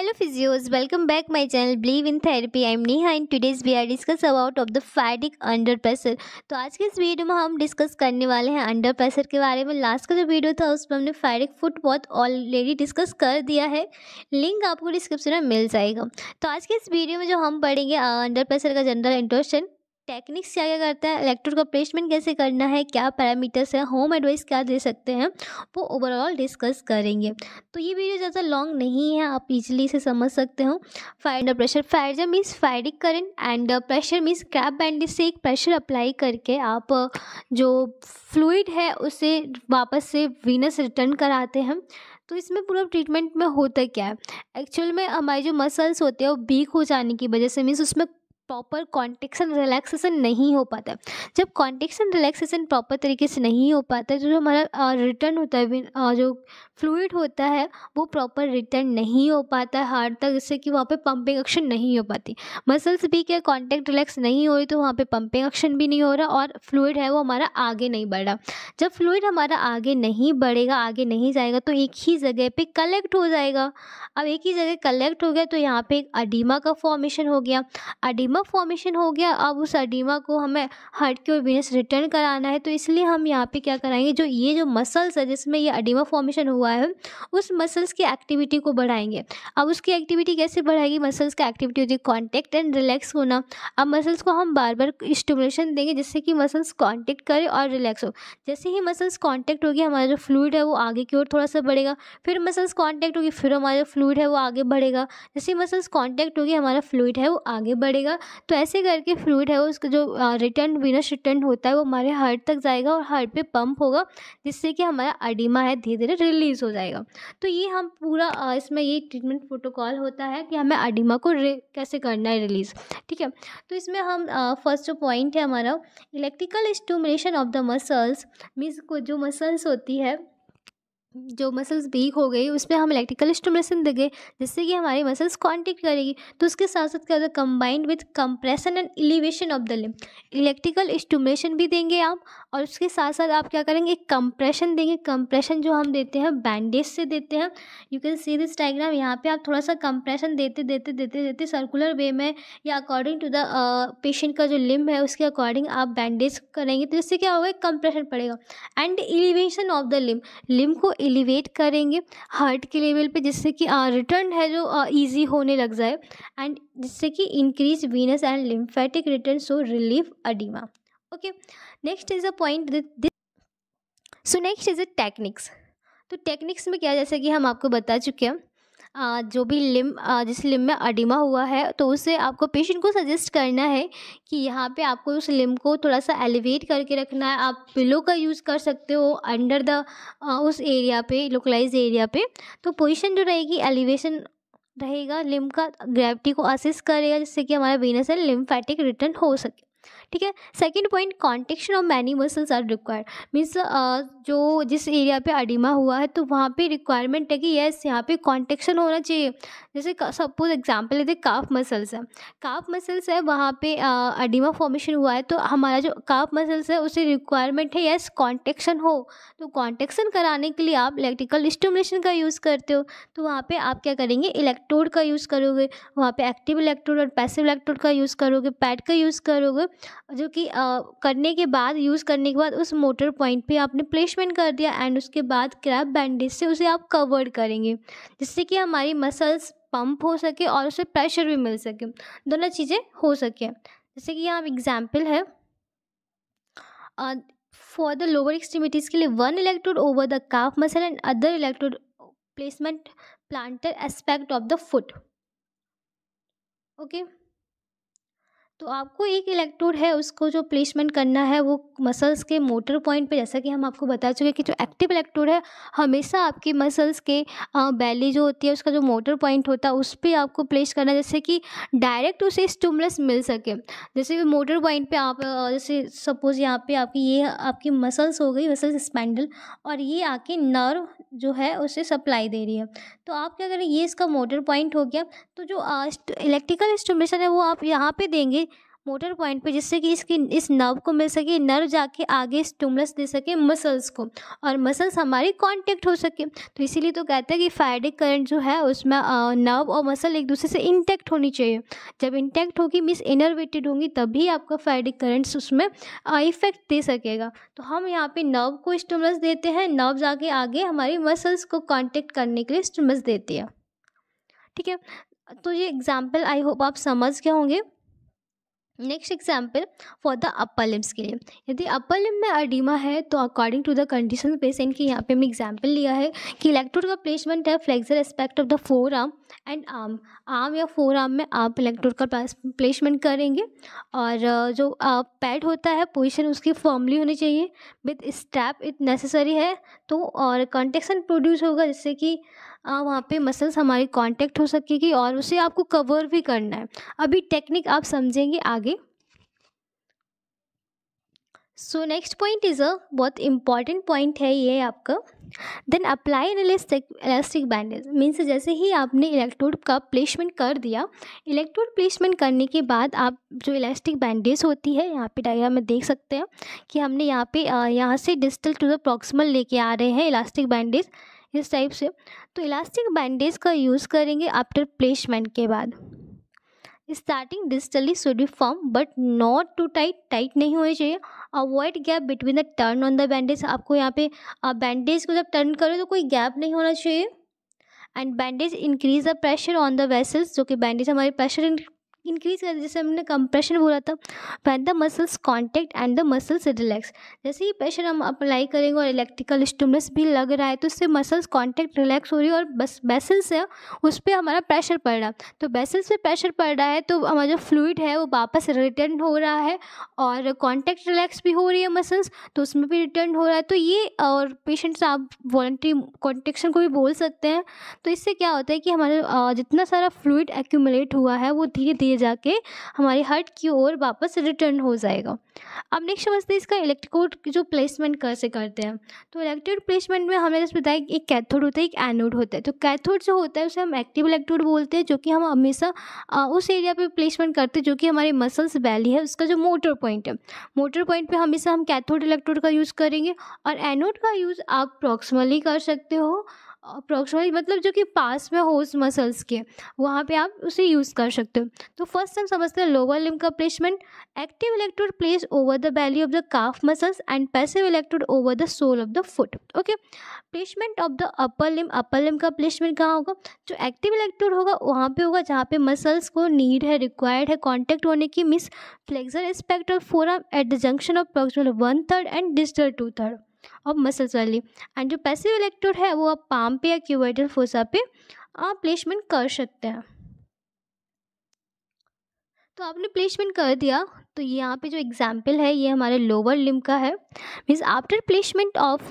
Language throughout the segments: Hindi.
Hello physios welcome back my channel believe in therapy I am neha in today's we are discuss about of the faradic under pressure तो आज के इस वीडियो में हम डिस्कस करने वाले हैं अंडर प्रेशर के बारे में लास्ट का जो वीडियो था उसमें हमने फैटिक फूड बहुत ऑलरेडी डिस्कस कर दिया है लिंक आपको डिस्क्रिप्शन में मिल जाएगा तो आज के इस वीडियो में जो हम पढ़ेंगे अंडर uh, प्रेशर का जनरल इंट्रोशन टेक्निक्स क्या क्या करता है इलेक्ट्रोड का प्लेसमेंट कैसे करना है क्या पैरामीटर्स है होम एडवाइस क्या दे सकते हैं वो ओवरऑल डिस्कस करेंगे तो ये वीडियो ज़्यादा लॉन्ग नहीं है आप इजीली से समझ सकते हो फायर द प्रेशर फायर जब means faradic current and pressure means crepe bandage से एक प्रेशर अप्लाई करके आप जो फ्लूड है उसे वापस से वीनस रिटर्न कराते हैं तो इसमें पूरा ट्रीटमेंट में होता क्या है एक्चुअल में हमारे जो मसल्स होते हैं वो वीक हो जाने की वजह से मीन्स उसमें प्रॉपर कॉन्टेक्स एंड रिलैक्सेशन नहीं हो पाता जब कॉन्टेक्स एंड रिलैक्सेशन प्रॉपर तरीके से नहीं हो पाता तो जो हमारा रिटर्न होता है जो फ्लूड होता है वो प्रॉपर रिटर्न नहीं हो पाता है हार्ट तक जिससे कि वहाँ पे पंपिंग एक्शन नहीं हो पाती मसल्स भी क्या कॉन्टेक्ट रिलैक्स नहीं हो रही तो वहाँ पे पंपिंग एक्शन भी नहीं हो रहा और फ्लूड है वो हमारा आगे नहीं बढ़ रहा जब फ्लूड हमारा आगे नहीं बढ़ेगा आगे नहीं जाएगा तो एक ही जगह पर कलेक्ट हो जाएगा अब एक ही जगह कलेक्ट हो गया तो यहाँ पर एक अडीमा का फॉर्मेशन हो गया अडीमा अडीमा फॉर्मेशन हो गया अब उस अडीमा को हमें हार्ट के और वीनस रिटर्न कराना है तो इसलिए हम यहाँ पे क्या कराएंगे जो ये जो मसल्स है जिसमें ये अडीमा फॉर्मेशन हुआ है उस मसल्स की एक्टिविटी को बढ़ाएंगे अब उसकी एक्टिविटी कैसे बढ़ाएगी मसल्स की एक्टिविटी होती है कॉन्टेक्ट एंड रिलैक्स होना अब मसल्स को हम बार बार स्टिमुलेशन देंगे जिससे कि मसल्स कॉन्टेक्ट करें और रिलैक्स हो जैसे ही मसल्स कॉन्टेक्ट होगी हमारा जो फ्लूड है वो आगे की ओर थोड़ा सा बढ़ेगा फिर मसल्स कॉन्टेक्ट होगी फिर हमारा जो फ्लूड है वो आगे बढ़ेगा जैसे मसल्स कॉन्टेक्ट होगी हमारा फ्लूड है वो आगे बढ़ेगा तो ऐसे करके फ्लूड है उसका जो रिटर्न विनस रिटर्न होता है वो हमारे हार्ट तक जाएगा और हार्ट पे पंप होगा जिससे कि हमारा अडीमा है धीरे धीरे रिलीज़ हो जाएगा तो ये हम पूरा इसमें ये ट्रीटमेंट प्रोटोकॉल होता है कि हमें अडीमा को कैसे करना है रिलीज़ ठीक है तो इसमें हम फर्स्ट जो पॉइंट है हमारा electrical stimulation of the muscles means को जो मसल्स होती है जो मसल्स वीक हो गई उस पर हम इलेक्ट्रिकल स्टिमुलेशन देंगे जिससे कि हमारी मसल्स कॉन्टेक्ट करेगी तो उसके साथ साथ क्या combined with compression and elevation of the limb electrical stimulation भी देंगे आप और उसके साथ साथ आप क्या करेंगे कंप्रेशन देंगे कंप्रेशन जो हम देते हैं बैंडेज से देते हैं you can see this diagram यहाँ पर आप थोड़ा सा कंप्रेशन देते देते देते देते सर्कुलर वे में या अकॉर्डिंग टू द पेशेंट का जो लिम है उसके अकॉर्डिंग आप बैंडेज करेंगे तो इससे क्या होगा कंप्रेशन पड़ेगा and elevation of the limb limb को एलिवेट करेंगे हार्ट के लेवल पे जिससे कि रिटर्न है जो ईजी होने लग जाए एंड जिससे कि increase venous and lymphatic return so relieve oedema okay next is a point so next is a techniques तो टेक्निक्स में क्या जैसे कि हम आपको बता चुके हैं जो भी लिम जिस लिम में अडिमा हुआ है तो उसे आपको पेशेंट को सजेस्ट करना है कि यहाँ पे आपको उस लिम को थोड़ा सा एलिवेट करके रखना है आप पिलो का यूज़ कर सकते हो अंडर द उस एरिया पे लोकलाइज एरिया पे तो पोजीशन जो रहेगी एलिवेशन रहेगा लिम का ग्रेविटी को असिस्ट करेगा जिससे कि हमारा है लिम्फेटिक रिटर्न हो सके ठीक है second point contraction of many muscles are required means जो जिस एरिया पे अडिमा हुआ है तो वहाँ पे रिक्वायरमेंट है कि येस यहाँ पे कॉन्टेक्शन होना चाहिए जैसे सपोज एग्जांपल लेते काफ मसल्स है काफ मसल्स है वहाँ पे अडिमा फॉर्मेशन हुआ है तो हमारा जो काफ मसल्स है उसे रिक्वायरमेंट है यस कॉन्टेक्शन हो तो कॉन्टेक्शन कराने के लिए आप इलेक्ट्रिकल स्टिमुलेशन का यूज़ करते हो तो वहाँ पर आप क्या करेंगे इलेक्ट्रोड का यूज़ करोगे वहाँ पर एक्टिव इलेक्ट्रोड और पैसिव इलेक्ट्रोड का यूज़ करोगे पैड का यूज़ करोगे जो कि करने के बाद यूज़ करने के बाद उस मोटर पॉइंट पे आपने प्लेसमेंट कर दिया एंड उसके बाद क्रैप बैंडेज से उसे आप कवर करेंगे जिससे कि हमारी मसल्स पंप हो सके और उसे प्रेशर भी मिल सके दोनों चीज़ें हो सके जैसे कि यहाँ एग्जाम्पल है फॉर द लोअर एक्सट्रीमिटीज़ के लिए one electrode over the calf muscle and other electrode placement plantar aspect of the foot okay okay? तो आपको एक इलेक्ट्रोड है उसको जो प्लेसमेंट करना है वो मसल्स के मोटर पॉइंट पे जैसा कि हम आपको बता चुके हैं कि जो एक्टिव इलेक्ट्रोड है हमेशा आपकी मसल्स के बैली जो होती है उसका जो मोटर पॉइंट होता है उस पर आपको प्लेस करना जैसे कि डायरेक्ट उसे स्टूमलस मिल सके जैसे मोटर पॉइंट पर आप जैसे सपोज़ यहाँ पर आपकी ये आपकी मसल्स हो गई मसल्स स्पैंडल और ये आके नर्व जो है उसे सप्लाई दे रही है तो आप क्या करें ये इसका मोटर पॉइंट हो गया तो जो इलेक्ट्रिकल इंस्ट्रूमेशन है वो आप यहाँ पे देंगे मोटर पॉइंट पे जिससे कि इसकी इस नर्व को मिल सके नर्व जाके आगे स्टूमलस दे सके मसल्स को और मसल्स हमारी कांटेक्ट हो सके तो इसीलिए तो कहते हैं कि फायडिक करंट जो है उसमें नर्व और मसल एक दूसरे से इंटैक्ट होनी चाहिए जब इंटैक्ट होगी मिस इनरवेटेड होंगी तभी आपका फायरिक करंट्स उसमें इफेक्ट दे सकेगा तो हम यहाँ पर नर्व को स्टूमलस देते हैं नर्व जाके आगे हमारी मसल्स को कॉन्टेक्ट करने के लिए स्टूमलस देती है ठीक है तो ये एग्ज़ाम्पल आई होप आप समझ गए होंगे next example for the upper limbs के लिए यदि अपर लिम में अडीमा है तो according to the condition patient की यहाँ पे हमने एग्जाम्पल लिया है कि इलेक्ट्रोड का प्लेसमेंट है flexor aspect of the forearm and arm arm या फोर आर्म में आप इलेक्ट्रोड का प्लेसमेंट करेंगे और जो पैड होता है पोजीशन उसकी फॉर्मली होनी चाहिए विद स्टैप इट नेसेसरी है तो और कॉन्टेक्शन प्रोड्यूस होगा जिससे कि वहाँ पे मसल्स हमारी कांटेक्ट हो सकेगी और उसे आपको कवर भी करना है अभी टेक्निक आप समझेंगे आगे so next point is a बहुत इंपॉर्टेंट पॉइंट है ये आपका then apply an elastic elastic bandage means जैसे ही आपने इलेक्ट्रोड का प्लेसमेंट कर दिया इलेक्ट्रोड प्लेसमेंट करने के बाद आप जो इलास्टिक बैंडेज होती है यहाँ पे डायग्राम में देख सकते हैं कि हमने यहाँ पे यहाँ से डिस्टल टू द प्रॉक्सिमल लेके आ रहे हैं इलास्टिक बैंडेज इस टाइप से तो इलास्टिक बैंडेज का यूज़ करेंगे आफ्टर प्लेसमेंट के बाद starting digitally should be firm but not too tight tight नहीं होने चाहिए avoid gap between the turn on the bandage आपको यहाँ पे बैंडेज को जब टर्न करो तो कोई गैप नहीं होना चाहिए and bandage increase the pressure on the vessels जो कि बैंडेज हमारे प्रेशर इंक्रीज कर जैसे हमने कंप्रेशन बोला था when the muscles contract and the muscles relax जैसे ही प्रेशर हम अप्लाई करेंगे और इलेक्ट्रिकल स्टिमुलस भी लग रहा है तो उससे मसल्स कॉन्टेक्ट रिलैक्स हो रही है और बस बेसल्स है उस पर हमारा प्रेशर पड़ रहा है तो बेसल्स पे प्रेशर पड़ रहा है तो हमारा जो फ्लूड है वो वापस रिटर्न हो रहा है और कॉन्टेक्ट रिलैक्स भी हो रही है मसल्स तो उसमें भी रिटर्न हो रहा है तो ये और पेशेंट्स आप वॉल्ट्री कॉन्टेक्शन को भी बोल सकते हैं तो इससे क्या होता है कि हमारा जितना सारा फ्लूड एक्यूमुलेट हुआ है वो धीरे धीरे लिए जाके हमारे हार्ट की ओर वापस रिटर्न हो जाएगा अब नेक्स्ट समझते हैं इसका इलेक्ट्रोड जो प्लेसमेंट कैसे करते हैं तो इलेक्ट्रोड प्लेसमेंट में हमें जैसे बताया एक कैथोड होता है एक एनोड होता है तो कैथोड जो होता है उसे हम एक्टिव इलेक्ट्रोड बोलते हैं जो कि हम हमेशा उस एरिया पर प्लेसमेंट करते हैं जो कि हमारे मसल्स वैली है उसका जो मोटर पॉइंट है मोटर पॉइंट पर हमेशा हम कैथोड इलेक्ट्रोड का यूज़ करेंगे और एनोड का यूज़ आप प्रॉक्सिमली कर सकते हो अप्रोक्सीमेट मतलब जो कि पास में हो उस मसल्स के वहाँ पे आप उसे यूज़ कर सकते हो तो फर्स्ट हम समझते हैं लोअर लिम का placement active electrode place over the belly of the calf muscles and passive electrode over the sole of the foot okay placement of the upper limb upper limb का प्लेसमेंट कहाँ होगा जो एक्टिव इलेक्ट्रोड होगा वहाँ पे होगा जहाँ पे मसल्स को नीड है रिक्वायर्ड है कॉन्टैक्ट होने की मिस flexor spectral forearm at the junction of proximal one third and digital two third और मसल्स वाली एंड जो पैसिव इलेक्ट्रोड है वो आप पाम पे या क्यूबाइडल फोसा पे आप प्लेसमेंट कर सकते हैं तो आपने प्लेसमेंट कर दिया तो यहाँ पे जो एग्जाम्पल है ये हमारे लोअर लिम का है means after placement of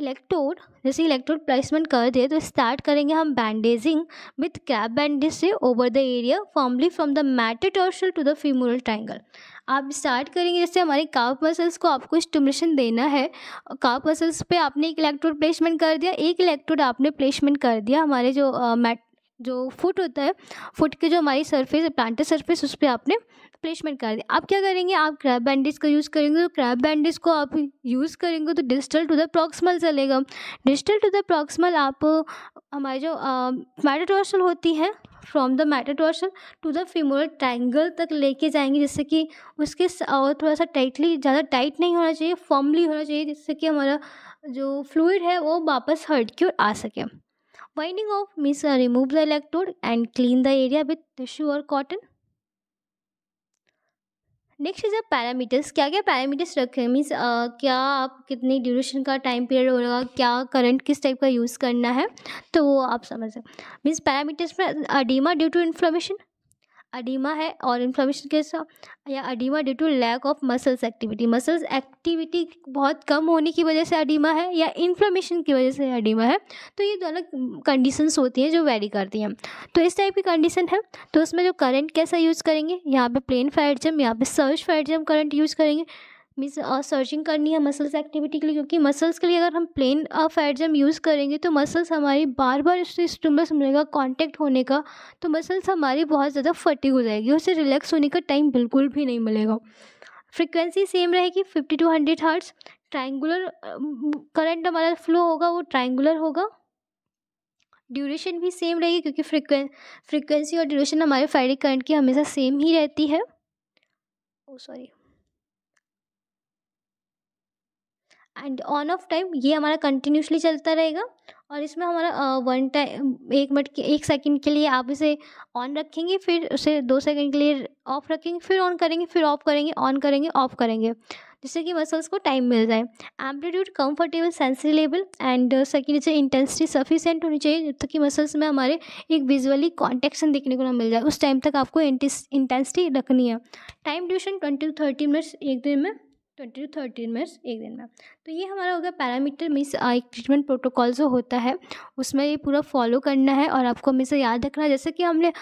electrode जैसे इलेक्ट्रोड प्लेसमेंट कर दिए तो स्टार्ट करेंगे हम बैंडेजिंग विथ कैप बैंडेज से over the area formally from the matter to the femoral triangle आप स्टार्ट करेंगे जैसे हमारे काव मसल्स को आपको स्टिमुलेशन देना है काव मसल्स पे आपने एक इलेक्ट्रोड प्लेसमेंट कर दिया एक इलेक्ट्रोड आपने प्लेसमेंट कर दिया हमारे जो मैट जो फुट होता है फुट के जो हमारी सरफेस प्लांटर सरफेस उस पर आपने प्लेसमेंट कर दिया आप क्या करेंगे आप क्रैप बैंडेज का यूज़ करेंगे तो क्रैप बैंडेज को आप यूज़ करेंगे तो डिजिटल टू द प्रॉक्समल चलेगा डिजिटल टू द प्रॉक्समल आप हमारी जो मेटाटोर्सल होती है from the matter to the femoral triangle तक लेके जाएंगे जिससे कि उसके और थोड़ा सा टाइटली ज़्यादा टाइट नहीं होना चाहिए फॉर्मली होना चाहिए जिससे कि हमारा जो फ्लूड है वो वापस हर्ट की ओर आ सके winding off means remove the electrode and clean the area with tissue और cotton next is a parameters क्या क्या पैरामीटर्स रखे हैं मीन्स uh, क्या आप कितनी ड्यूरेशन का टाइम पीरियड होगा क्या करंट किस टाइप का यूज़ करना है तो वो आप समझ सकते मीन्स पैरामीटर्स में oedema due to inflammation oedema है और इन्फ्लामेशन कैसा या oedema due to lack of muscles activity muscles activity बहुत कम होने की वजह से अडीमा है या इन्फ्लामेशन की वजह से अडीमा है तो ये दो अलग कंडीशंस होती हैं जो वेरी करती हैं तो इस टाइप की कंडीशन है तो उसमें जो करंट कैसा यूज़ करेंगे यहाँ पे प्लेन फायर जम यहाँ पे surge faradism current use करेंगे मीन्स सर्चिंग uh, करनी है मसल्स एक्टिविटी के लिए क्योंकि मसल्स के लिए अगर हम प्लेन फैट जम यूज़ करेंगे तो मसल्स हमारी बार बार उससे स्टूमस मिलेगा कॉन्टैक्ट होने का तो मसल्स हमारी बहुत ज़्यादा फटिक हो जाएगी उसे रिलैक्स होने का टाइम बिल्कुल भी नहीं मिलेगा फ्रिक्वेंसी सेम रहेगी fifty to hundred hertz triangular current हमारा फ्लो होगा वो ट्राइंगुलर होगा ड्यूरेशन भी सेम रहेगी क्योंकि फ्रिक्वें फ्रिक्वेंसी और ड्यूरेशन हमारे फैडिक करंट की हमेशा सेम ही रहती है oh oh, sorry and on off time ये हमारा कंटिन्यूसली चलता रहेगा और इसमें हमारा वन टाइम एक मिनट के एक सेकंड के लिए आप इसे ऑन रखेंगे फिर उसे दो सेकंड के लिए ऑफ रखेंगे फिर ऑन करेंगे फिर ऑफ करेंगे ऑन करेंगे ऑफ करेंगे जिससे कि मसल्स को टाइम मिल जाए amplitude comfortable sensory level and second नीचे इंटेंसिटी सफिशेंट होनी चाहिए जब तक कि मसल्स में हमारे एक विजुअली कॉन्टेक्शन देखने को ना मिल जाए उस टाइम तक आपको इंटेंसिटी रखनी है time duration twenty to thirty minutes एक दिन में ट्वेंटी टू थर्टी मिनट्स एक दिन में तो ये हमारा हो गया पैरामीटर मिस एक ट्रीटमेंट प्रोटोकॉल जो होता है उसमें ये पूरा फॉलो करना है और आपको हमेशा याद रखना है जैसे कि हमने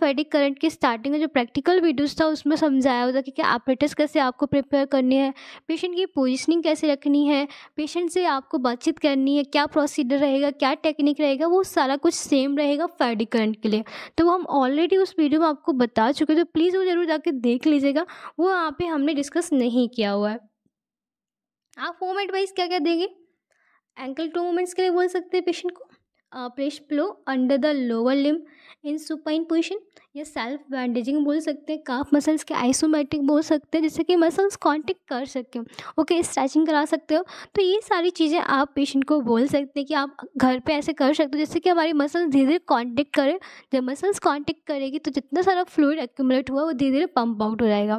फेडिक करंट के स्टार्टिंग में जो प्रैक्टिकल वीडियोस था उसमें समझाया होता कि क्या ऑपरेटर्स कैसे आपको प्रिपेयर करनी है पेशेंट की पोजिशनिंग कैसे रखनी है पेशेंट से आपको बातचीत करनी है क्या प्रोसीडर रहेगा क्या टेक्निक रहेगा वो सारा कुछ सेम रहेगा फेडिक करंट के लिए तो वो हम ऑलरेडी उस वीडियो में आपको बता चुके तो प्लीज़ वो ज़रूर जाके देख लीजिएगा वो यहाँ पर हमने डिस्कस नहीं किया हुआ है आप होम एडवाइस क्या क्या देंगे एंकल टू मूवमेंट्स के लिए बोल सकते हैं पेशेंट को press pillow under the lower limb in supine position या सेल्फ बैंडेजिंग बोल सकते हैं काफ मसल्स के आइसोमेटिक बोल सकते हैं जिससे कि मसल्स कॉन्टेक्ट कर सकते हो ओके स्ट्रेचिंग करा सकते हो तो ये सारी चीज़ें आप पेशेंट को बोल सकते हैं कि आप घर पे ऐसे कर सकते हो जिससे कि हमारी मसल्स धीरे धीरे कॉन्टेक्ट करें जब मसल्स कॉन्टेक्ट करेगी तो जितना सारा फ्लूड एक्यूमुलेट हुआ वो धीरे धीरे पंप आउट हो जाएगा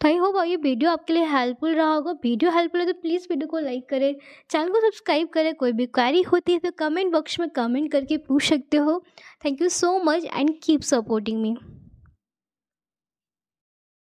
तो आई होप ये वीडियो आपके लिए हेल्पफुल रहा होगा वीडियो हेल्पफुल है तो प्लीज़ वीडियो को लाइक करें चैनल को सब्सक्राइब करें कोई भी क्वारी होती है तो कमेंट बॉक्स में कमेंट करके पूछ सकते हो thank you so much and keep supporting me.